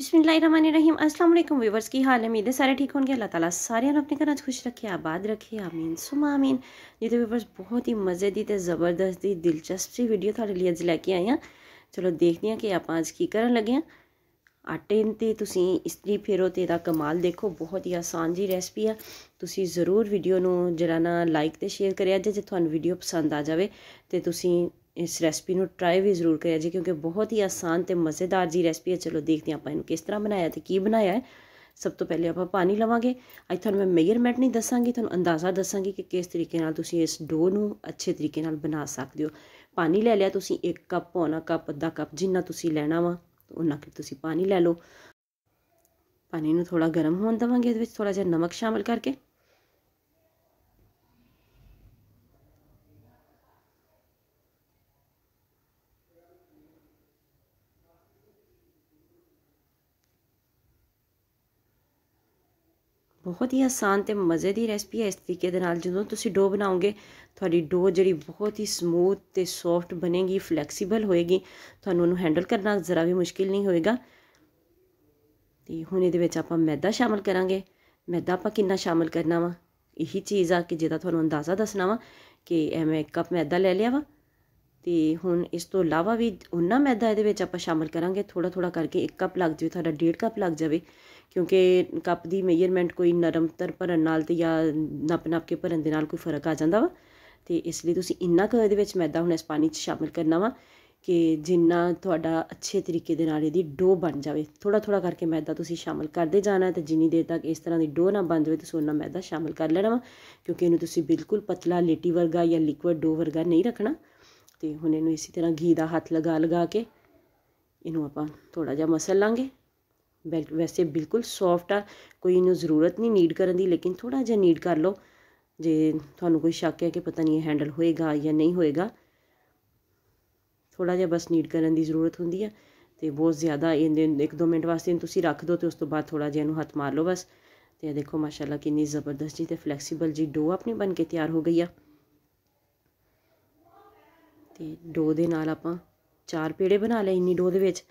बिस्मिल्लाहिर्रहमानिर्रहीम अस्सलाम वालेकुम व्यूअर्स की हाल है उम्मीद है सारे ठीक होंगे अल्लाह ताला सारे अपने घर खुश रखे आबाद रखे आमीन सुमा आमीन जी तो व्यूअर्स बहुत ही मज़े की तो ज़बरदस्त की दिलचस्प जी वीडियो थोड़े लिए अज लैके आए हैं ਚਲੋ ਦੇਖਦੇ ਹਾਂ ਕਿ ਆਪਾਂ ਅੱਜ ਕੀ ਕਰਨ ਲੱਗੇ ਹਾਂ ਆਟੇ ਤੇ ਤੁਸੀਂ ਇਸਤਰੀ ਫੇਰੋ ਤੇ ਦਾ ਕਮਾਲ ਦੇਖੋ ਬਹੁਤ ਹੀ ਆਸਾਨ ਜੀ ਰੈਸਪੀ ਆ ਤੁਸੀਂ ਜ਼ਰੂਰ ਵੀਡੀਓ ਨੂੰ ਜਰਾ ਨਾ ਲਾਈਕ ਤੇ ਸ਼ੇਅਰ ਕਰਿਆ ਜੇ ਤੁਹਾਨੂੰ ਵੀਡੀਓ ਪਸੰਦ ਆ ਜਾਵੇ ਤੇ ਤੁਸੀਂ ਇਸ ਰੈਸਪੀ ਨੂੰ ਟਰਾਈ ਵੀ ਜ਼ਰੂਰ ਕਰਿਆ ਜੀ ਕਿਉਂਕਿ ਬਹੁਤ ਹੀ ਆਸਾਨ ਤੇ ਮਜ਼ੇਦਾਰ ਜੀ ਰੈਸਪੀ ਹੈ ਚਲੋ ਦੇਖਦੇ ਹਾਂ ਆਪਾਂ ਇਹਨੂੰ ਕਿਸ ਤਰ੍ਹਾਂ ਬਣਾਇਆ ਤੇ ਕੀ ਬਣਾਇਆ ਹੈ ਸਭ ਤੋਂ ਪਹਿਲੇ ਆਪਾਂ ਪਾਣੀ ਲਵਾਂਗੇ ਅੱਜ ਤੁਹਾਨੂੰ ਮੈਂ ਮੇਜਰਮੈਂਟ ਨਹੀਂ ਦੱਸਾਂਗੀ ਤੁਹਾਨੂੰ ਅੰਦਾਜ਼ਾ ਦੱਸਾਂਗੀ ਕਿ ਕਿਸ ਤਰੀਕੇ ਨਾਲ ਤੁਸੀਂ ਇਸ ਡੋ ਨੂੰ ਅੱਛੇ ਤਰੀਕੇ ਨਾਲ ਬਣਾ ਸਕਦੇ ਹੋ ਪਾਣੀ ਲੈ ਲਿਆ ਤੁਸੀਂ 1 ਕੱਪ ਪੌਣਾ ਕੱਪ ਅੱਧਾ ਕੱਪ ਜਿੰਨਾ ਤੁਸੀਂ ਲੈਣਾ ਵਾ ਉਹਨਾਂ ਕਿ ਤੁਸੀਂ ਪਾਣੀ ਲੈ ਲਓ ਪਾਣੀ ਨੂੰ ਥੋੜਾ ਗਰਮ ਹੋਣ ਦਵਾਂਗੇ ਇਹਦੇ ਵਿੱਚ ਥੋੜਾ ਜਿਹਾ ਨਮਕ ਸ਼ਾਮਿਲ ਕਰਕੇ ਬਹੁਤ ਹੀ ਆਸਾਨ ਤੇ ਮਜ਼ੇ ਦੀ ਰੈਸਪੀ ਹੈ ਇਸ ਤਰੀਕੇ ਦੇ ਨਾਲ ਜਦੋਂ ਤੁਸੀਂ ਡੋ ਬਣਾਓਗੇ ਤੁਹਾਡੀ ਡੋ ਜਿਹੜੀ ਬਹੁਤ ਹੀ ਸਮੂਥ ਤੇ ਸੌਫਟ ਬਣੇਗੀ ਫਲੈਕਸੀਬਲ ਹੋਏਗੀ ਤੁਹਾਨੂੰ ਉਹਨੂੰ ਹੈਂਡਲ ਕਰਨਾ ਜ਼ਰਾ ਵੀ ਮੁਸ਼ਕਿਲ ਨਹੀਂ ਹੋਏਗਾ ਤੇ ਹੁਣ ਇਹਦੇ ਵਿੱਚ ਆਪਾਂ ਮੈਦਾ ਸ਼ਾਮਲ ਕਰਾਂਗੇ ਮੈਦਾ ਆਪਾਂ ਕਿੰਨਾ ਸ਼ਾਮਲ ਕਰਨਾ ਵਾ ਇਹੀ ਚੀਜ਼ ਆ ਕਿ ਜਿਹਦਾ ਤੁਹਾਨੂੰ ਅੰਦਾਜ਼ਾ ਦੱਸਣਾ ਵਾ ਕਿ ਐਵੇਂ ਇੱਕ ਕੱਪ ਮੈਦਾ ਲੈ ਲਿਆ ਵਾ ਤੇ ਹੁਣ ਇਸ ਤੋਂ ਇਲਾਵਾ ਵੀ ਉਹਨਾਂ ਮੈਦਾ ਇਹਦੇ ਵਿੱਚ ਆਪਾਂ ਸ਼ਾਮਲ ਕਰਾਂਗੇ ਥੋੜਾ ਥੋੜਾ ਕਰਕੇ ਇੱਕ ਕੱਪ ਲੱਗ ਜਾਵੇ ਤੁਹਾਡਾ ਡੇਢ ਕੱਪ ਲੱਗ ਜਾਵੇ ਕਿਉਂਕਿ ਕੱਪ ਦੀ ਮੇਜਰਮੈਂਟ ਕੋਈ ਨਰਮ ਤਰ ਭਰਨ ਨਾਲ ਤੇ ਜਾਂ ਨਪ ਨਪ ਕੇ ਭਰਨ ਦੇ ਨਾਲ ਕੋਈ ਫਰਕ ਆ ਜਾਂਦਾ ਵਾ ਤੇ ਇਸ ਲਈ ਤੁਸੀਂ ਇੰਨਾ ਕੁ ਇਹਦੇ ਵਿੱਚ ਮੈਦਾ ਹੁਣ ਇਸ ਪਾਣੀ 'ਚ ਸ਼ਾਮਿਲ ਕਰਨਾ ਵਾ ਕਿ ਜਿੰਨਾ ਤੁਹਾਡਾ ਅੱਛੇ ਤਰੀਕੇ ਦੇ ਨਾਲ ਇਹਦੀ ਡੋ ਬਣ ਜਾਵੇ ਥੋੜਾ ਥੋੜਾ ਕਰਕੇ ਮੈਦਾ ਤੁਸੀਂ ਸ਼ਾਮਿਲ ਕਰਦੇ ਜਾਣਾ ਤੇ ਜਿੰਨੀ ਦੇਰ ਤੱਕ ਇਸ ਤਰ੍ਹਾਂ ਦੀ ਡੋ ਨਾ ਬਣ ਜਾਵੇ ਤੁਸੀਂ ਉਹਨਾਂ ਮੈਦਾ ਸ਼ਾਮਿਲ ਕਰ ਲੈਣਾ ਵਾ ਕਿਉਂਕਿ ਇਹਨੂੰ ਤੁਸੀਂ ਬਿਲਕੁਲ ਪਤਲਾ ਲੇਟੀ ਵਰਗਾ ਜਾਂ ਲਿਕੁਇਡ ਡੋ ਵਰਗਾ ਨਹੀਂ ਰੱਖਣਾ ਤੇ ਹੁਣ ਇਹਨੂੰ ਇਸੇ ਤਰ੍ਹਾਂ ਘੀ ਦਾ ਹੱਥ ਲਗਾ ਲਗਾ ਕੇ ਇਹਨੂੰ ਆਪਾਂ ਥੋੜਾ ਜਿਹਾ ਮਸਲ ਲਾਂਗੇ ਵੈਸੇ ਬਿਲਕੁਲ ਸੌਫਟ ਆ ਕੋਈ ਇਹਨੂੰ ਜ਼ਰੂਰਤ ਨਹੀਂ ਨੀਡ ਕਰਨ ਦੀ ਲੇਕਿਨ ਥੋੜਾ ਜਿਹਾ ਨੀਡ ਕਰ ਲਓ ਜੇ ਤੁਹਾਨੂੰ ਕੋਈ ਸ਼ੱਕ ਹੈ ਕਿ ਪਤਾ ਨਹੀਂ ਹੈਂਡਲ ਹੋਏਗਾ ਜਾਂ ਨਹੀਂ ਹੋਏਗਾ ਥੋੜਾ ਜਿਹਾ ਬਸ ਨੀਡ ਕਰਨ ਦੀ ਜ਼ਰੂਰਤ ਹੁੰਦੀ ਆ ਤੇ ਬਹੁਤ ਜ਼ਿਆਦਾ ਇਹਦੇ ਇੱਕ ਦੋ ਮਿੰਟ ਵਾਸਤੇ ਤੁਸੀਂ ਰੱਖ ਦਿਓ ਤੇ ਉਸ ਤੋਂ ਬਾਅਦ ਥੋੜਾ ਜਿਹਾ ਇਹਨੂੰ ਹੱਥ ਮਾਰ ਲਓ ਬਸ ਤੇ ਇਹ ਦੇਖੋ ਮਾਸ਼ਾਅੱਲਾ ਕਿੰਨੀ ਜ਼ਬਰਦਸਤ ਜੀ ਤੇ ਫਲੈਕਸੀਬਲ ਜੀ ਡੋ ਆਪਣੀ ਬਣ ਕੇ ਤਿਆਰ ਹੋ ਗਈ ਆ ਤੇ ਡੋ ਦੇ ਨਾਲ ਆਪਾਂ ਚਾਰ ਪੇੜੇ ਬਣਾ ਲਏ ਇੰਨੀ ਡੋ ਦੇ ਵਿੱਚ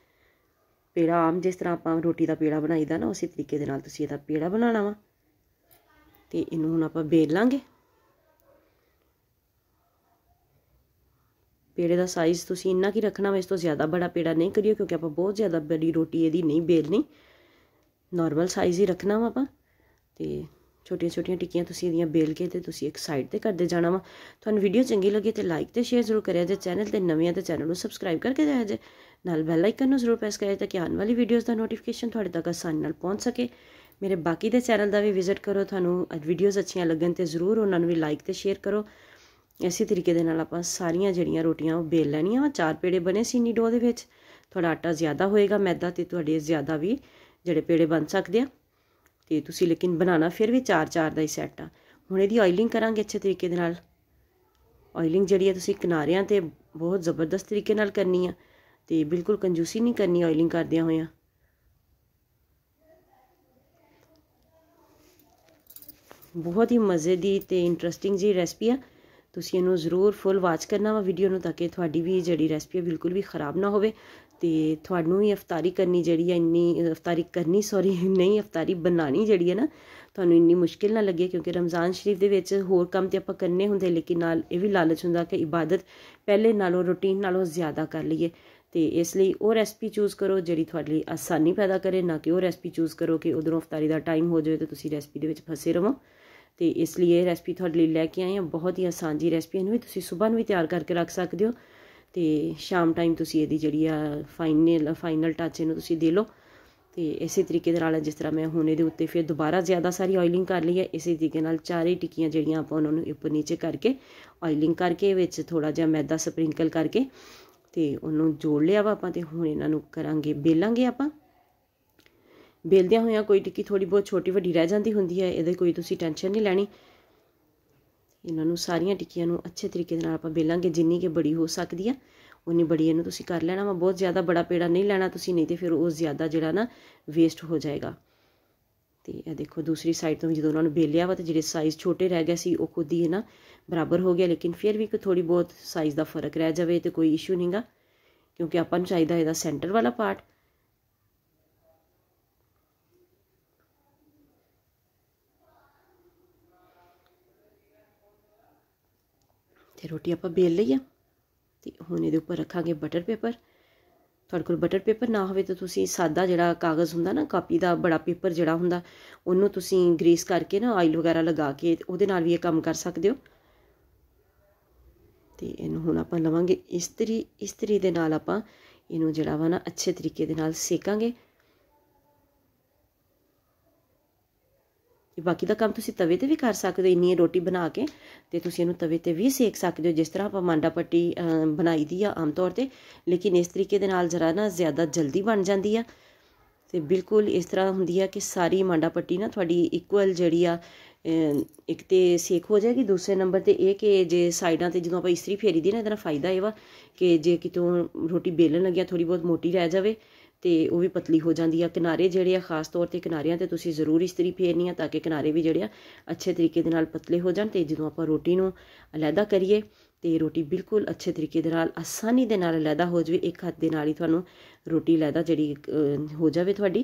ਪੇੜਾ ਆਮ ਜਿਸ ਤਰ੍ਹਾਂ ਆਪਾਂ ਰੋਟੀ ਦਾ ਪੇੜਾ ਬਣਾਈਦਾ ਨਾ ਉਸੇ ਤਰੀਕੇ ਦੇ ਨਾਲ ਤੁਸੀਂ ਇਹਦਾ ਪੇੜਾ ਬਣਾਣਾ ਵਾ ਤੇ ਇਹਨੂੰ ਹੁਣ ਆਪਾਂ ਵੇਲ ਲਾਂਗੇ ਪੇੜੇ ਦਾ ਸਾਈਜ਼ ਤੁਸੀਂ ਇੰਨਾ ਕੀ ਰੱਖਣਾ ਵਾ ਇਸ ਤੋਂ ਜ਼ਿਆਦਾ ਬੜਾ ਪੇੜਾ ਨਹੀਂ ਕਰਿਓ ਕਿਉਂਕਿ ਆਪਾਂ ਬਹੁਤ ਜ਼ਿਆਦਾ ਬੜੀ ਰੋਟੀ ਇਹਦੀ ਨਹੀਂ ਵੇਲਣੀ ਨਾਰਮਲ ਸਾਈਜ਼ ਹੀ ਰੱਖਣਾ ਵਾ ਆਪਾਂ ਤੇ ਛੋਟੀਆਂ ਛੋਟੀਆਂ ਟਿੱਕੀਆਂ ਤੁਸੀਂ ਇਹਦੀਆਂ ਬੇਲ ਕੇ ਤੇ ਤੁਸੀਂ ਇੱਕ ਸਾਈਡ ਤੇ ਕਰਦੇ ਜਾਣਾ ਵਾ ਤੁਹਾਨੂੰ ਵੀਡੀਓ ਚੰਗੀ ਲੱਗੀ ਤੇ ਲਾਈਕ ਤੇ ਸ਼ੇਅਰ ਜ਼ਰੂਰ ਕਰਿਆ ਜੇ ਚੈਨਲ ਤੇ ਨਵੇਂ ਆ ਤੇ ਚੈਨਲ ਨੂੰ ਸਬਸਕ੍ਰਾਈਬ ਕਰਕੇ ਜਾਇਆ ਜੇ ਨਾਲ ਬੈਲ ਆਈਕਨ ਨੂੰ ਜ਼ਰੂਰ ਪ੍ਰੈਸ ਕਰਿਓ ਤਾਂ ਕਿ ਆਉਣ ਵਾਲੀ ਵੀਡੀਓਜ਼ ਦਾ ਨੋਟੀਫਿਕੇਸ਼ਨ ਤੁਹਾਡੇ ਤੱਕ ਆਸਾਨੀ ਨਾਲ ਪਹੁੰਚ ਸਕੇ ਮੇਰੇ ਬਾਕੀ ਦੇ ਚੈਨਲ ਦਾ ਵੀ ਵਿਜ਼ਿਟ ਕਰੋ ਤੁਹਾਨੂੰ ਵੀਡੀਓਜ਼ ਅੱਛੀਆਂ ਲੱਗਣ ਤੇ ਜ਼ਰੂਰ ਉਹਨਾਂ ਨੂੰ ਵੀ ਲਾਈਕ ਤੇ ਸ਼ੇਅਰ ਕਰੋ ਇਸੇ ਤਰੀਕੇ ਦੇ ਨਾਲ ਆਪਾਂ ਸਾਰੀਆਂ ਜਿਹੜੀਆਂ ਰੋਟੀਆਂ ਉਹ ਬੇਲ ਲੈਣੀਆਂ ਵਾ ਚਾਰ ਪੇੜੇ ਬਣੇ ਸੀ ਨੀਡੋ ਦੇ ਵਿੱਚ ਤੁਹਾਡਾ ਆਟਾ ਜ਼ਿਆਦਾ ਹੋਏਗਾ ਮੈਦਾ ਤੇ ਤੁਹਾਡੇ ਜ਼ਿਆਦਾ ਵੀ ਜਿਹੜੇ ਪੇੜੇ ਬਣ ਸਕਦੇ ਆ ਤੇ ਤੁਸੀਂ ਲੇਕਿਨ ਬਣਾਣਾ ਫਿਰ ਵੀ ਚਾਰ ਚਾਰ ਦਾ ਹੀ ਸੈੱਟ ਆ ਹੁਣ ਇਹਦੀ ਆਇਲਿੰਗ ਕਰਾਂਗੇ ਅੱਛੇ ਤਰੀਕੇ ਦੇ ਨਾਲ ਆਇਲਿੰਗ ਜਿਹੜੀ ਹੈ ਤੁਸੀਂ ਕਿਨਾਰਿਆਂ ਤੇ ਬਹੁਤ ਜ਼ਬਰਦਸਤ ਤਰੀਕੇ ਨਾਲ ਕਰਨੀ ਆ ਤੇ ਬਿਲਕੁਲ ਕੰਜੂਸੀ ਨਹੀਂ ਕਰਨੀ ਆਇਲਿੰਗ ਕਰਦਿਆਂ ਹੋਇਆਂ ਬਹੁਤ ਹੀ ਮਜ਼ੇ ਦੀ ਤੇ ਇੰਟਰਸਟਿੰਗ ਜੀ ਰੈਸਪੀ ਆ ਤੁਸੀਂ ਇਹਨੂੰ ਜ਼ਰੂਰ ਫੁੱਲ ਵਾਚ ਕਰਨਾ ਵਾ ਵੀਡੀਓ ਨੂੰ ਤਾਂ ਕਿ ਤੁਹਾਡੀ ਵੀ ਜਿਹੜੀ ਰੈਸਪੀ ਆ ਬਿਲਕੁਲ ਵੀ ਖਰਾਬ ਨਾ ਹੋਵੇ ਤੇ ਤੁਹਾਨੂੰ ਵੀ ਇਫਤਾਰੀ ਕਰਨੀ ਜਿਹੜੀ ਆ ਇੰਨੀ ਇਫਤਾਰੀ ਕਰਨੀ ਸੌਰੀ ਨਹੀਂ ਇਫਤਾਰੀ ਬਣਾਣੀ ਜਿਹੜੀ ਆ ਨਾ ਤੁਹਾਨੂੰ ਇੰਨੀ ਮੁਸ਼ਕਿਲ ਨਾ ਲੱਗੇ ਕਿਉਂਕਿ ਰਮਜ਼ਾਨ ਸ਼ਰੀਫ ਦੇ ਵਿੱਚ ਹੋਰ ਕੰਮ ਤੇ ਆਪਾਂ ਕਰਨੇ ਹੁੰਦੇ ਲੇਕਿਨ ਨਾਲ ਇਹ ਵੀ ਲਾਲਚ ਹੁੰਦਾ ਕਿ ਇਬਾਦਤ ਪਹਿਲੇ ਨਾਲੋਂ ਰੁਟੀਨ ਨਾਲੋਂ ਜ਼ਿਆਦਾ ਕਰ ਲਈਏ ਤੇ ਇਸ ਲਈ ਉਹ ਰੈਸਪੀ ਚੂਜ਼ ਕਰੋ ਜਿਹੜੀ ਤੁਹਾਡੇ ਲਈ ਆਸਾਨੀ ਪੈਦਾ ਕਰੇ ਨਾ ਕਿ ਉਹ ਰੈਸਪੀ ਚੂਜ਼ ਕਰੋ ਕਿ ਉਧਰੋਂ ਫਤਾਰੀ ਦਾ ਟਾਈਮ ਹੋ ਜਾਵੇ ਤੇ ਤੁਸੀਂ ਰੈਸਪੀ ਦੇ ਵਿੱਚ ਫਸੇ ਰਹੋ ਤੇ ਇਸ ਲਈ ਇਹ ਰੈਸਪੀ ਤੁਹਾਡੇ ਲਈ ਲੈ ਕੇ ਆਏ ਹਾਂ ਬਹੁਤ ਹੀ ਆਸਾਨ ਜੀ ਰੈਸਪੀ ਇਹਨੂੰ ਵੀ ਤੁਸੀਂ ਸਵੇਰ ਨੂੰ ਵੀ ਤਿਆਰ ਕਰਕੇ ਰੱਖ ਸਕਦੇ ਹੋ ਤੇ ਸ਼ਾਮ ਟਾਈਮ ਤੁਸੀਂ ਇਹਦੀ ਜਿਹੜੀ ਆ ਫਾਈਨਲ ਫਾਈਨਲ ਟੱਚ ਇਹਨੂੰ ਤੁਸੀਂ ਦੇ ਲਓ ਤੇ ਇਸੇ ਤਰੀਕੇ ਦੇ ਨਾਲ ਜਿਸ ਤਰ੍ਹਾਂ ਮੈਂ ਹੁਣ ਇਹਦੇ ਉੱਤੇ ਫਿਰ ਦੁਬਾਰਾ ਜ਼ਿਆਦਾ ਸਾਰੀ ਆਇਲਿੰਗ ਕਰ ਲਈ ਹੈ ਇਸੇ ਤਰੀਕੇ ਨਾਲ ਚਾਰੇ ਟਿੱਕੀਆਂ ਜਿਹੜੀਆਂ ਆਪਾਂ ਉਹਨਾਂ ਨੂੰ ਉੱਪਰ ਨੀਚੇ ਕਰਕੇ ਆਇਲਿੰਗ ਕਰਕੇ ਵਿੱਚ ਥੋੜਾ ਜਿਹਾ ਮੈਦਾ ਸਪ੍ਰਿੰਕਲ ਕਰਕੇ ਤੇ ਉਹਨੂੰ ਜੋੜ ਲਿਆ ਵਾ ਆਪਾਂ ਤੇ ਹੁਣ ਇਹਨਾਂ ਨੂੰ ਕਰਾਂਗੇ ਬੇਲਾਂਗੇ ਆਪਾਂ ਬੇਲਦਿਆਂ ਹੋਇਆਂ ਕੋਈ ਟਿੱਕੀ ਥੋੜੀ ਬਹੁਤ ਛੋਟੀ ਵੱਡੀ ਰਹਿ ਜਾਂਦੀ ਹੁੰਦੀ ਹੈ ਇਹਦੇ ਕੋਈ ਤੁਸੀਂ ਟੈਨਸ਼ਨ ਨਹੀਂ ਲੈਣੀ ਇਹਨਾਂ ਨੂੰ ਸਾਰੀਆਂ ਟਿੱਕੀਆਂ ਨੂੰ ਅੱਛੇ ਤਰੀਕੇ ਨਾਲ ਆਪਾਂ ਬੇਲਾਂਗੇ ਜਿੰਨੀ ਕਿ ਬੜੀ ਹੋ ਸਕਦੀ ਆ ਉਨੀ ਬੜੀ ਇਹਨੂੰ ਤੁਸੀਂ ਕਰ ਲੈਣਾ ਵਾ ਬਹੁਤ ਜ਼ਿਆਦਾ ਬੜਾ ਪੇੜਾ ਨਹੀਂ ਲੈਣਾ ਤੁਸੀਂ ਨਹੀਂ ਤੇ ਫਿਰ ਉਹ ਜ਼ਿਆਦਾ ਜਿਹੜਾ ਨਾ ਵੇਸਟ ਹੋ ਜਾਏਗਾ ਤੇ ਇਹ ਦੇਖੋ ਦੂਸਰੀ ਸਾਈਡ ਤੋਂ ਜਦੋਂ ਉਹਨਾਂ ਨੂੰ ਬੇਲਿਆ ਵਾ ਤੇ ਜਿਹੜੇ ਸਾਈਜ਼ ਛੋਟੇ ਰਹਿ ਗਏ ਸੀ ਉਹ ਖੁਦ ਹੀ ਹੈ ਨਾ ਬਰਾਬਰ ਹੋ ਗਿਆ ਲੇਕਿਨ ਫਿਰ ਵੀ ਕੋ ਥੋੜੀ ਬਹੁਤ ਸਾਈਜ਼ ਦਾ ਫਰਕ ਰਹਿ ਜਾਵੇ ਤੇ ਕੋਈ ਇਸ਼ੂ ਨਹੀਂਗਾ ਕਿਉਂਕਿ ਆਪਾਂ ਨੂੰ ਚਾਹੀਦਾ ਇਹਦਾ ਸੈਂਟਰ ਵਾਲਾ ਪਾਰਟ ਤੇ ਰੋਟੀ ਆਪਾਂ ਬੇਲ ਲਈ ਆ ਤੇ ਹੁਣ ਇਹਦੇ ਉੱਪਰ ਰੱਖਾਂਗੇ ਬਟਰ ਪੇਪਰ ਤੁਹਾਡੇ ਕੋਲ ਬਟਰ ਪੇਪਰ ਨਾ ਹੋਵੇ ਤਾਂ ਤੁਸੀਂ ਸਾਦਾ ਜਿਹੜਾ ਕਾਗਜ਼ ਹੁੰਦਾ ਨਾ ਕਾਪੀ ਦਾ ਬੜਾ ਪੇਪਰ ਜਿਹੜਾ ਹੁੰਦਾ ਉਹਨੂੰ ਤੁਸੀਂ ਗ੍ਰੀਸ ਕਰਕੇ ਨਾ ਆਇਲ ਵਗੈਰਾ ਲਗਾ ਕੇ ਉਹਦੇ ਨਾਲ ਵੀ ਇਹ ਕੰਮ ਕਰ ਸਕਦੇ ਹੋ ਤੇ ਇਹਨੂੰ ਹੁਣ ਆਪਾਂ ਲਵਾਂਗੇ ਇਸਤਰੀ ਇਸਤਰੀ ਦੇ ਨਾਲ ਆਪਾਂ ਇਹਨੂੰ ਜਿਹੜਾ ਵਾ ਨਾ ਅੱਛੇ ਤਰੀਕੇ ਦੇ ਨਾਲ ਸੇਕਾਂਗੇ ਤੇ ਬਾਕੀ ਦਾ ਕੰਮ ਤੁਸੀਂ ਤਵੇ ਤੇ ਵੀ ਕਰ ਸਕਦੇ ਹੋ ਇੰਨੀ ਰੋਟੀ ਬਣਾ ਕੇ ਤੇ ਤੁਸੀਂ ਇਹਨੂੰ ਤਵੇ ਤੇ ਵੀ ਸੇਕ ਸਕਦੇ ਹੋ ਜਿਸ ਤਰ੍ਹਾਂ ਆਪਾਂ ਮਾਂਡਾ ਪੱਟੀ ਬਣਾਈ ਦੀ ਆ ਆਮ ਤੌਰ ਤੇ ਲੇਕਿਨ ਇਸ ਤਰੀਕੇ ਦੇ ਨਾਲ ਜ਼ਰਾ ਨਾ ਜ਼ਿਆਦਾ ਜਲਦੀ ਬਣ ਜਾਂਦੀ ਆ ਤੇ ਬਿਲਕੁਲ ਇਸ ਤਰ੍ਹਾਂ ਹੁੰਦੀ ਆ ਕਿ ਸਾਰੀ ਮਾਂਡਾ ਪੱਟੀ ਨਾ ਤੁਹਾਡੀ ਇਕੁਅਲ ਜਿਹੜੀ ਆ ਇੱਕ ਤੇ ਸੇਕ ਹੋ ਜਾਏਗੀ ਦੂਸਰੇ ਨੰਬਰ ਤੇ ਇਹ ਕਿ ਜੇ ਸਾਈਡਾਂ ਤੇ ਜਦੋਂ ਆਪਾਂ ਇਸਤਰੀ ਫੇਰੀ ਦੀ ਨਾ ਇਹਦਾ ਫਾਇਦਾ ਇਹ ਵਾ ਕਿ ਜੇ ਕਿਤੋਂ ਰੋਟੀ ਬੇਲਣ ਲੱਗਿਆ ਥੋੜੀ ਬਹੁਤ ਮੋਟੀ ਰਹਿ ਜਾਵੇ ਤੇ ਉਹ ਵੀ ਪਤਲੀ ਹੋ ਜਾਂਦੀ ਆ ਕਿਨਾਰੇ ਜਿਹੜੇ ਆ ਖਾਸ ਤੌਰ ਤੇ ਕਿਨਾਰਿਆਂ ਤੇ ਤੁਸੀਂ ਜ਼ਰੂਰ ਇਸਤਰੀ ਫੇਰਨੀ ਆ ਤਾਂ ਕਿ ਕਿਨਾਰੇ ਵੀ ਜਿਹੜੇ ਆ ਅੱਛੇ ਤਰੀਕੇ ਦੇ ਨਾਲ ਪਤਲੇ ਹੋ ਜਾਣ ਤੇ ਜਦੋਂ ਆਪਾਂ ਰੋਟੀ ਨੂੰ ਅਲੱਦਾ ਕਰੀਏ ਤੇ ਰੋਟੀ ਬਿਲਕੁਲ ਅੱਛੇ ਤਰੀਕੇ ਦੇ ਨਾਲ ਆਸਾਨੀ ਦੇ ਨਾਲ ਅਲੱਦਾ ਹੋ ਜਵੇ ਇੱਕ ਹੱਥ ਦੇ ਨਾਲ ਹੀ ਤੁਹਾਨੂੰ ਰੋਟੀ ਅਲੱਗਾ ਜਿਹੜੀ ਹੋ ਜਾਵੇ ਤੁਹਾਡੀ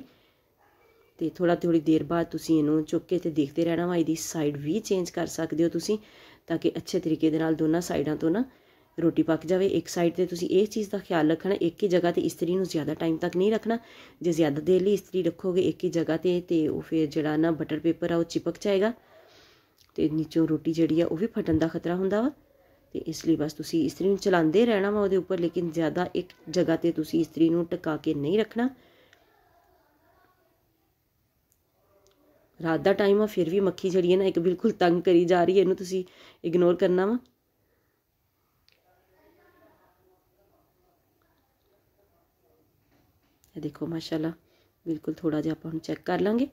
ਤੇ ਥੋੜਾ ਥੋੜੀ ਦੇਰ ਬਾਅਦ ਤੁਸੀਂ ਇਹਨੂੰ ਚੁੱਕ ਕੇ ਤੇ ਦੇਖਦੇ ਰਹਿਣਾ ਵਾ ਇਹਦੀ ਸਾਈਡ ਵੀ ਚੇਂਜ ਕਰ ਸਕਦੇ ਹੋ ਤੁਸੀਂ ਤਾਂ ਕਿ ਅੱਛੇ ਤਰੀਕੇ ਦੇ ਨਾਲ ਦੋਨਾਂ ਸਾਈਡਾਂ ਤੋਂ ਨਾ ਰੋਟੀ ਪੱਕ ਜਾਵੇ ਇੱਕ ਸਾਈਡ ਤੇ ਤੁਸੀਂ ਇਹ ਚੀਜ਼ ਦਾ ਖਿਆਲ ਰੱਖਣਾ ਇੱਕ ਹੀ ਜਗ੍ਹਾ ਤੇ ਇਸਤਰੀ ਨੂੰ ਜ਼ਿਆਦਾ ਟਾਈਮ ਤੱਕ ਨਹੀਂ ਰੱਖਣਾ ਜੇ ਜ਼ਿਆਦਾ ਦੇਰ ਲਈ ਇਸਤਰੀ ਰੱਖੋਗੇ ਇੱਕ ਹੀ ਜਗ੍ਹਾ ਤੇ ਤੇ ਉਹ ਫਿਰ ਜਿਹੜਾ ਨਾ ਬਟਰ ਪੇਪਰ ਆ ਉਹ ਚਿਪਕ ਜਾਏਗਾ ਤੇ ਨੀਚੋਂ ਰੋਟੀ ਜਿਹੜੀ ਆ ਉਹ ਵੀ ਫਟਣ ਦਾ ਖਤਰਾ ਹੁੰਦਾ ਵਾ ਤੇ ਇਸ ਲਈ ਬਸ ਤੁਸੀਂ ਇਸਤਰੀ ਨੂੰ ਚਲਾਉਂਦੇ ਰਹਿਣਾ ਵਾ ਉਹਦੇ ਉੱਪਰ ਲੇਕਿਨ ਜ਼ਿਆਦਾ ਇੱਕ ਜਗ੍ਹਾ ਤੇ ਤੁਸੀਂ ਇਸਤਰੀ ਨੂੰ ਟਿਕਾ ਕੇ ਨਹੀਂ ਰੱਖਣਾ ਰਾਤ ਦਾ ਟਾਈਮ ਆ ਫਿਰ ਵੀ ਮੱਖੀ ਜਿਹੜੀ ਹੈ ਨਾ ਇੱਕ ਬਿਲਕੁਲ ਤੰਗ ਕਰੀ ਜਾ ਰਹੀ ਹੈ ਇਹਨੂੰ ਤੁਸੀਂ ਇਗਨੋਰ ਕਰਨਾ ਵਾ ਇਹ ਦੇਖੋ ਮਾਸ਼ਾਅੱਲਾ ਬਿਲਕੁਲ ਥੋੜਾ ਜਿਹਾ ਆਪਾਂ ਹੁਣ ਚੈੱਕ ਕਰ ਲਾਂਗੇ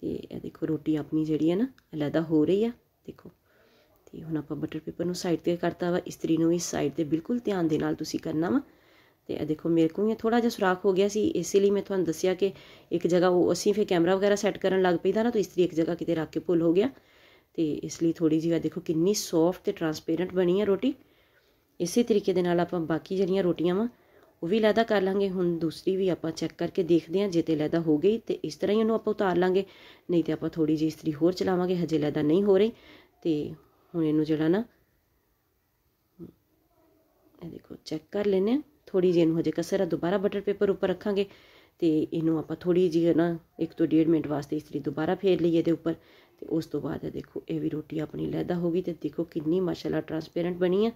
ਤੇ ਇਹ ਦੇਖੋ ਰੋਟੀ ਆਪਣੀ ਜਿਹੜੀ ਹੈ ਨਾ ਅਲੱਦਾ ਹੋ ਰਹੀ ਆ ਦੇਖੋ ਤੇ ਹੁਣ ਆਪਾਂ ਬਟਰ ਪੇਪਰ ਨੂੰ ਸਾਈਡ ਤੇ ਕਰਤਾ ਵਾ ਇਸਤਰੀ ਨੂੰ ਵੀ ਸਾਈਡ ਤੇ ਬਿਲਕੁਲ ਧਿਆਨ ਦੇ ਨਾਲ ਤੁਸੀਂ ਕਰਨਾ ਵਾ ਤੇ ਇਹ ਦੇਖੋ ਮੇਰੇ ਕੋਲ ਇਹ ਥੋੜਾ ਜਿਹਾ ਸੁਰਾਖ ਹੋ ਗਿਆ ਸੀ ਇਸੇ ਲਈ ਮੈਂ ਤੁਹਾਨੂੰ ਦੱਸਿਆ ਕਿ ਇੱਕ ਜਗ੍ਹਾ ਉਹ ਅਸੀਂ ਫੇ ਕੈਮਰਾ ਵਗੈਰਾ ਸੈੱਟ ਕਰਨ ਲੱਗ ਪਈਦਾ ਨਾ ਤਾਂ ਇਸਤਰੀ ਇੱਕ ਜਗ੍ਹਾ ਕਿਤੇ ਰੱਖ ਕੇ ਭੁੱਲ ਹੋ ਗਿਆ ਤੇ ਇਸ ਲਈ ਥੋੜੀ ਜਿਹੀ ਦੇਖੋ ਕਿੰਨੀ ਸੌਫਟ ਤੇ ਟਰਾਂਸਪੇਰੈਂਟ ਬਣੀ ਹੈ ਰੋਟੀ ਇਸੇ ਤਰੀਕੇ ਦੇ ਨਾਲ ਆਪਾਂ ਬਾਕੀ ਜਿਹੜੀਆਂ ਰੋਟੀਆਂ ਵਾ ਉਹ ਵੀ ਲੈਦਾ ਕਰ ਲਾਂਗੇ ਹੁਣ ਦੂਸਰੀ ਵੀ ਆਪਾਂ ਚੈੱਕ ਕਰਕੇ ਦੇਖਦੇ ਹਾਂ ਜੇ ਤੇ ਲੈਦਾ ਹੋ ਗਈ ਤੇ ਇਸ ਤਰ੍ਹਾਂ ਹੀ ਉਹਨੂੰ ਆਪਾਂ ਉਤਾਰ ਲਾਂਗੇ ਨਹੀਂ ਤੇ ਆਪਾਂ ਥੋੜੀ ਜਿਹੀ ਇਸਤਰੀ ਹੋਰ ਚਲਾਵਾਂਗੇ ਹਜੇ ਲੈਦਾ ਨਹੀਂ ਹੋ ਰਹੀ ਤੇ ਹੁਣ ਇਹਨੂੰ ਜਿਹੜਾ ਨਾ ਇਹ ਦੇਖੋ ਚੈੱਕ ਕਰ ਲੈਨੇ ਥੋੜੀ ਜਿਹੀ ਇਹਨੂੰ ਹਜੇ ਕਸਰ ਆ ਦੁਬਾਰਾ ਬਟਰ ਪੇਪਰ ਉੱਪਰ ਰੱਖਾਂਗੇ ਤੇ ਇਹਨੂੰ ਆਪਾਂ ਥੋੜੀ ਜਿਹੀ ਨਾ ਇੱਕ ਤੋਂ ਡੇਢ ਮਿੰਟ ਵਾਸਤੇ ਇਸਤਰੀ ਦੁਬਾਰਾ ਫੇਰ ਲਈਏ ਦੇ ਉੱਪਰ ਤੇ ਉਸ ਤੋਂ ਬਾਅਦ ਇਹ ਦੇਖੋ ਇਹ ਵੀ ਰੋਟੀ ਆਪਣੀ ਲੈਦਾ ਹੋ ਗਈ ਤੇ ਦੇਖੋ ਕਿੰਨੀ ਮਾਸ਼ਾਅੱਲਾ ਟ੍ਰਾਂਸਪੇਰੈਂਟ ਬਣੀ ਆ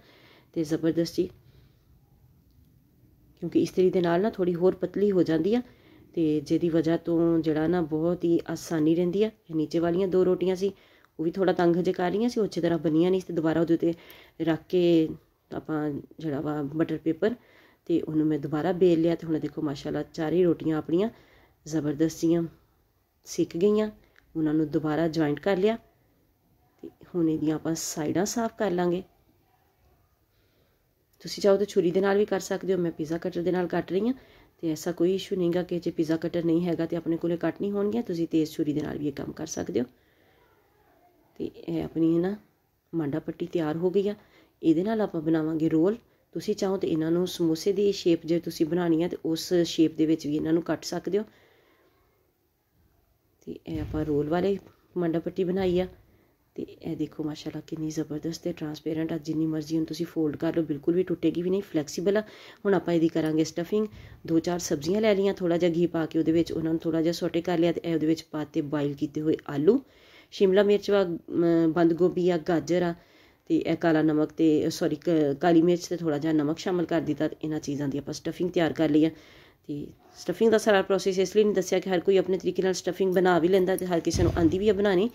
ਤੇ ਜ਼ਬਰਦਸਤੀ ਕਿਉਂਕਿ ਇਸਤਰੀ ਦੇ ਨਾਲ ਨਾ ਥੋੜੀ ਹੋਰ ਪਤਲੀ ਹੋ ਜਾਂਦੀ ਆ ਤੇ ਜਿਹਦੀ ਵਜ੍ਹਾ ਤੋਂ ਜਿਹੜਾ ਨਾ ਬਹੁਤ ਹੀ ਆਸਾਨੀ ਰਹਿੰਦੀ ਆ ਇਹ ਨੀਚੇ ਵਾਲੀਆਂ ਦੋ ਰੋਟੀਆਂ ਸੀ ਉਹ ਵੀ ਥੋੜਾ ਤੰਗ ਜੇ ਕਰ ਰਹੀਆਂ ਸੀ ਉੱਚੇ ਤਰ੍ਹਾਂ ਬਣੀਆਂ ਨਹੀਂ ਸੀ ਤੇ ਦੁਬਾਰਾ ਉਹਦੇ ਉੱਤੇ ਰੱਖ ਕੇ ਆਪਾਂ ਜਿਹੜਾ ਵਾ ਬਟਰ ਪੇਪਰ ਤੇ ਉਹਨੂੰ ਮੈਂ ਦੁਬਾਰਾ ਬੇਲ ਲਿਆ ਤੇ ਹੁਣ ਦੇਖੋ ਮਾਸ਼ਾਅੱਲਾ ਚਾਰੇ ਰੋਟੀਆਂ ਆਪਣੀਆਂ ਜ਼ਬਰਦਸਤੀਆਂ ਸਿੱਕ ਗਈਆਂ ਉਹਨਾਂ ਨੂੰ ਦੁਬਾਰਾ ਜੁਆਇੰਟ ਕਰ ਲਿਆ ਤੇ ਹੁਣ ਇਹਦੀਆਂ ਆਪਾਂ ਸਾਈਡਾਂ ਸਾਫ਼ ਕਰ ਲਾਂਗੇ ਤੁਸੀਂ ਚਾਹੋ ਤਾਂ ਛੁਰੀ ਦੇ ਨਾਲ ਵੀ ਕਰ ਸਕਦੇ ਹੋ ਮੈਂ ਪੀਜ਼ਾ ਕਟਰ ਦੇ ਨਾਲ ਕੱਟ ਰਹੀ ਹਾਂ ਤੇ ਐਸਾ ਕੋਈ ਇਸ਼ੂ ਨਹੀਂਗਾ ਕਿ ਜੇ ਪੀਜ਼ਾ ਕਟਰ ਨਹੀਂ ਹੈਗਾ ਤੇ ਆਪਣੇ ਕੋਲੇ ਕੱਟ ਨਹੀਂ ਹੋਣਗੇ ਤੁਸੀਂ ਤੇਜ਼ ਛੁਰੀ ਦੇ ਨਾਲ ਵੀ ਇਹ ਕੰਮ ਕਰ ਸਕਦੇ ਹੋ ਤੇ ਇਹ ਆਪਣੀ ਨਾ ਮਾਂਡਾ ਪੱਟੀ ਤਿਆਰ ਹੋ ਗਈ ਆ ਇਹਦੇ ਨਾਲ ਆਪਾਂ ਬਣਾਵਾਂਗੇ ਰੋਲ ਤੁਸੀਂ ਚਾਹੋ ਤੇ ਇਹਨਾਂ ਨੂੰ ਸਮੋਸੇ ਦੀ ਸ਼ੇਪ ਜੇ ਤੁਸੀਂ ਬਣਾਣੀ ਆ ਤੇ ਉਸ ਸ਼ੇਪ ਦੇ ਵਿੱਚ ਵੀ ਇਹਨਾਂ ਨੂੰ ਕੱਟ ਸਕਦੇ ਹੋ ਤੇ ਇਹ ਆਪਾਂ ਰੋਲ ਵਾਲੇ ਮਾਂਡਾ ਪੱਟੀ ਬਣਾਈ ਆ ਤੇ ਇਹ ਦੇਖੋ ਮਾਸ਼ਾਅੱਲਾ ਕਿੰਨੀ ਜ਼ਬਰਦਸਤ ਤੇ ਟਰਾਂਸਪੇਰੈਂਟ ਆ ਜਿੰਨੀ ਮਰਜ਼ੀ ਹੁਣ ਤੁਸੀਂ ਫੋਲਡ ਕਰ ਲਓ ਬਿਲਕੁਲ ਵੀ ਟੁੱਟੇਗੀ ਵੀ ਨਹੀਂ ਫਲੈਕਸੀਬਲ ਆ ਹੁਣ ਆਪਾਂ ਇਹਦੀ ਕਰਾਂਗੇ ਸਟਫਿੰਗ ਦੋ ਚਾਰ ਸਬਜ਼ੀਆਂ ਲੈ ਲਈਆਂ ਥੋੜਾ ਜਿਹਾ ਘੀ ਪਾ ਕੇ ਉਹਦੇ ਵਿੱਚ ਉਹਨਾਂ ਨੂੰ ਥੋੜਾ ਜਿਹਾ ਸੋਟੇ ਕਰ ਲਿਆ ਤੇ ਇਹ ਉਹਦੇ ਵਿੱਚ ਪਾਤੇ ਬਾਇਲ ਕੀਤੇ ਹੋਏ ਆਲੂ ਸ਼ਿਮਲਾ ਮਿਰਚ ਵਾ ਬੰਦ ਗੋਭੀ ਆ ਗਾਜਰ ਆ ਤੇ ਇਹ ਕਾਲਾ ਨਮਕ ਤੇ ਸੌਰੀ ਕਾਲੀ ਮਿਰਚ ਤੇ ਥੋੜਾ ਜਿਹਾ ਨਮਕ ਸ਼ਾਮਲ ਕਰ ਦਿੱਤਾ ਇਹਨਾਂ ਚੀਜ਼ਾਂ ਦੀ ਆਪਾਂ ਸਟਫਿੰਗ ਤਿਆਰ ਕਰ ਲਈ ਆ ਤੇ ਸਟਫਿੰਗ ਦਾ ਸਾਰਾ ਪ੍ਰੋਸੈਸ ਇਸ ਲਈ ਨਹੀਂ ਦੱਸਿਆ ਕਿ ਹਰ ਕੋਈ ਆਪਣੇ ਤਰੀਕੇ ਨਾਲ ਸਟਫਿੰਗ ਬਣਾ ਵੀ ਲੈਂਦਾ ਤੇ ਹਰ ਕਿਸੇ ਨੂੰ ਆਂਦੀ ਵੀ ਆ ਬਣਾਣੀ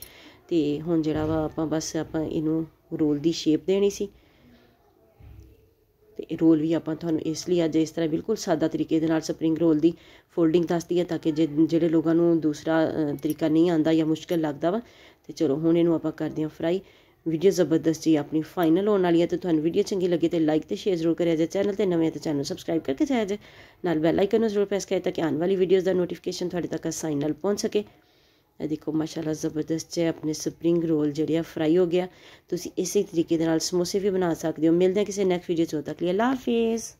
ਤੇ ਹੁਣ ਜਿਹੜਾ ਵਾ ਆਪਾਂ ਬਸ ਆਪਾਂ ਇਹਨੂੰ ਰੋਲ ਦੀ ਸ਼ੇਪ ਦੇਣੀ ਸੀ ਤੇ ਰੋਲ ਵੀ ਆਪਾਂ ਤੁਹਾਨੂੰ ਇਸ ਲਈ ਅੱਜ ਇਸ ਤਰ੍ਹਾਂ ਬਿਲਕੁਲ ਸਾਦਾ ਤਰੀਕੇ ਦੇ ਨਾਲ ਸਪਰਿੰਗ ਰੋਲ ਦੀ ਫੋਲਡਿੰਗ ਦੱਸਦੀ ਹੈ ਤਾਂ ਕਿ ਜਿਹੜੇ ਲੋਕਾਂ ਨੂੰ ਦੂਸਰਾ ਤਰੀਕਾ ਨਹੀਂ ਆਂਦਾ ਜਾਂ ਮੁਸ਼ਕਲ ਲੱਗਦਾ ਵਾ ਤੇ ਚਲੋ ਹੁਣ ਇਹਨੂੰ ਆਪਾਂ ਕਰਦੇ ਹਾਂ ਫਰਾਈ ਵੀਡੀਓ ਜ਼ਬਰਦਸਤ ਜੀ ਆਪਣੀ ਫਾਈਨਲ ਹੋਣ ਵਾਲੀ ਹੈ ਤੇ ਤੁਹਾਨੂੰ ਵੀਡੀਓ ਚੰਗੀ ਲੱਗੇ ਤੇ ਲਾਈਕ ਤੇ ਸ਼ੇਅਰ ਜ਼ਰੂਰ ਕਰਿਆ ਜੇ ਚੈਨਲ ਤੇ ਨਵੇਂ ਤੇ ਚੈਨਲ ਨੂੰ ਸਬਸਕ੍ਰਾਈਬ ਕਰਕੇ ਜਾਇਆ ਜੇ ਨਾਲ ਬੈਲ ਆਈਕਨ ਨੂੰ ਜ਼ਰੂਰ ਪ੍ਰੈਸ ਕਰਿਆ ਤਾਂ ਕਿ ਆਉਣ ਵਾਲੀ ਵੀਡੀਓਜ਼ ਦਾ ਨੋਟੀਫਿਕੇਸ਼ਨ ਤੁਹਾਡੇ ਤੱਕ ਆਸਾਨੀ ਨਾਲ ਪਹੁੰਚ ਸਕੇ ਇਹ ਦੇਖੋ ਮਾਸ਼ਾਅੱਲਾ ਜ਼ਬਰਦਸਤ ਹੈ ਆਪਣੇ ਸਪਰਿੰਗ ਰੋਲ ਜਿਹੜੇ ਆ ਫਰਾਈ ਹੋ ਗਿਆ ਤੁਸੀਂ ਇਸੇ ਤਰੀਕੇ ਦੇ ਨਾਲ ਸਮੋਸੇ ਵੀ ਬਣਾ ਸਕਦੇ ਹੋ ਮਿਲਦੇ ਹਾਂ ਕਿਸੇ ਨੈਕਸਟ ਵੀਡੀਓ 'ਚ ਤੱਕ ਲਈ ਅੱਲਾ ਹਾਫਿਜ਼